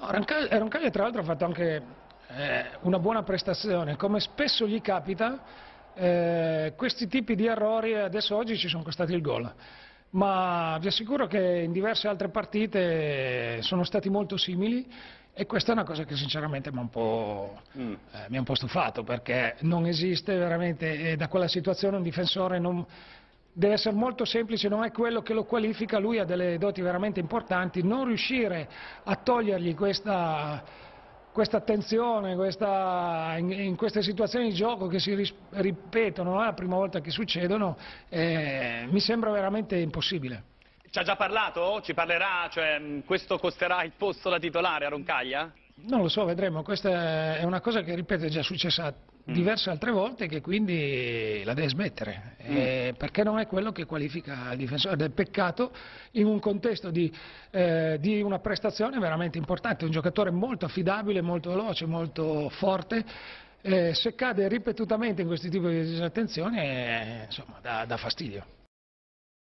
No, Roncaglia eh, tra l'altro ha fatto anche eh, una buona prestazione, come spesso gli capita eh, questi tipi di errori, adesso oggi ci sono costati il gol, ma vi assicuro che in diverse altre partite eh, sono stati molto simili e questa è una cosa che sinceramente mi ha mm. eh, un po' stufato perché non esiste veramente eh, da quella situazione un difensore non deve essere molto semplice, non è quello che lo qualifica, lui ha delle doti veramente importanti, non riuscire a togliergli questa, questa attenzione questa, in, in, queste situazioni di gioco che si ris, ripetono, non è la prima volta che succedono, eh, mi sembra veramente impossibile. Ci ha già parlato? Ci parlerà? Cioè, questo costerà il posto da titolare a Roncaglia? Non lo so, vedremo. Questa è una cosa che, ripeto, è già successa mm. diverse altre volte che quindi la deve smettere, mm. eh, perché non è quello che qualifica il difensore del peccato in un contesto di, eh, di, una prestazione veramente importante, un giocatore molto affidabile, molto veloce, molto forte. Eh, se cade ripetutamente in questi tipi di disattenzioni, eh, insomma, dà fastidio.